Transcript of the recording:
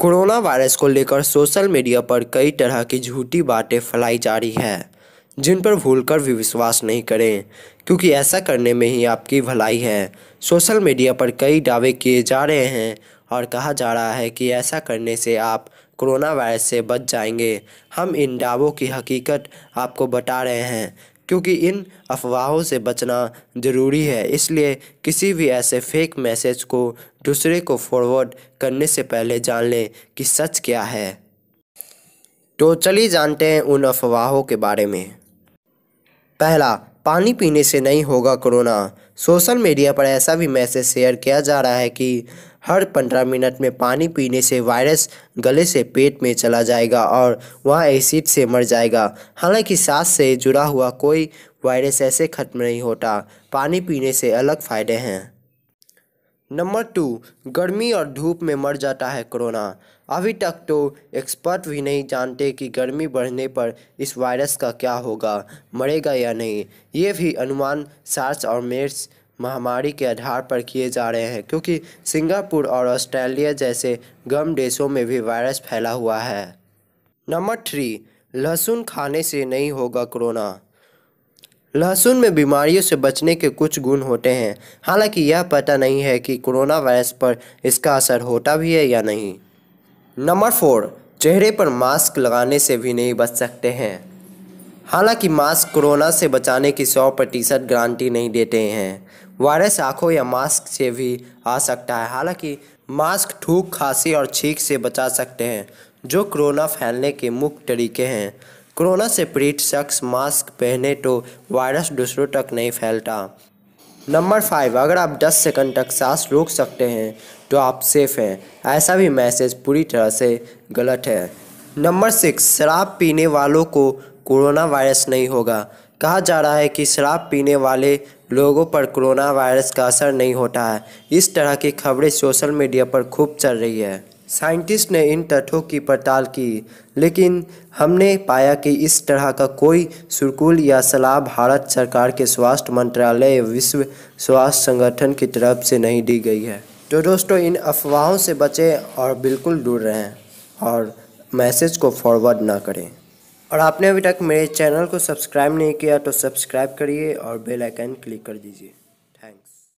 corona virus को लेकर social media पर कई तरह की झूठी बातें फैलाई जा रही है जिन पर भूलकर भी विश्वास नहीं करें क्योंकि ऐसा करने में ही आपकी भलाई है सोशल मीडिया पर कई दावे किए जा रहे हैं और कहा जा रहा है कि ऐसा करने से आप कोरोना वायरस से बच जाएंगे हम इन दावों की हकीकत आपको बता रहे हैं क्योंकि इन अफवाहों से बचना ज़रूरी है इसलिए किसी भी ऐसे फेक मैसेज को दूसरे को फॉरवर्ड करने से पहले जान लें कि सच क्या है तो चलिए जानते हैं उन अफवाहों के बारे में पहला पानी पीने से नहीं होगा कोरोना सोशल मीडिया पर ऐसा भी मैसेज शेयर किया जा रहा है कि हर पंद्रह मिनट में पानी पीने से वायरस गले से पेट में चला जाएगा और वह एसिड से मर जाएगा हालांकि सांस से जुड़ा हुआ कोई वायरस ऐसे खत्म नहीं होता पानी पीने से अलग फ़ायदे हैं नंबर टू गर्मी और धूप में मर जाता है कोरोना अभी तक तो एक्सपर्ट भी नहीं जानते कि गर्मी बढ़ने पर इस वायरस का क्या होगा मरेगा या नहीं ये भी अनुमान सार्स और मेर्स महामारी के आधार पर किए जा रहे हैं क्योंकि सिंगापुर और ऑस्ट्रेलिया जैसे गर्म देशों में भी वायरस फैला हुआ है नंबर थ्री लहसुन खाने से नहीं होगा कोरोना लहसुन में बीमारियों से बचने के कुछ गुण होते हैं हालांकि यह पता नहीं है कि कोरोना वायरस पर इसका असर होता भी है या नहीं नंबर फोर चेहरे पर मास्क लगाने से भी नहीं बच सकते हैं हालांकि मास्क कोरोना से बचाने की सौ प्रतिशत गारंटी नहीं देते हैं वायरस आँखों या मास्क से भी आ सकता है हालांकि मास्क थूक खांसी और छींक से बचा सकते हैं जो कोरोना फैलने के मुख्य तरीके हैं कोरोना से पीड़ित शख्स मास्क पहने तो वायरस दूसरों तक नहीं फैलता नंबर फाइव अगर आप 10 सेकंड तक सांस रोक सकते हैं तो आप सेफ हैं ऐसा भी मैसेज पूरी तरह से गलत है नंबर सिक्स शराब पीने वालों को कोरोना वायरस नहीं होगा कहा जा रहा है कि शराब पीने वाले लोगों पर कोरोना वायरस का असर नहीं होता है इस तरह की खबरें सोशल मीडिया पर खूब चल रही है साइंटिस्ट ने इन तथ्यों की पड़ताल की लेकिन हमने पाया कि इस तरह का कोई सुरकुल या सलाह भारत सरकार के स्वास्थ्य मंत्रालय विश्व स्वास्थ्य संगठन की तरफ से नहीं दी गई है तो दोस्तों इन अफवाहों से बचें और बिल्कुल दूर रहें और मैसेज को फॉरवर्ड ना करें और आपने अभी तक मेरे चैनल को सब्सक्राइब नहीं किया तो सब्सक्राइब करिए और बेल आइकन क्लिक कर दीजिए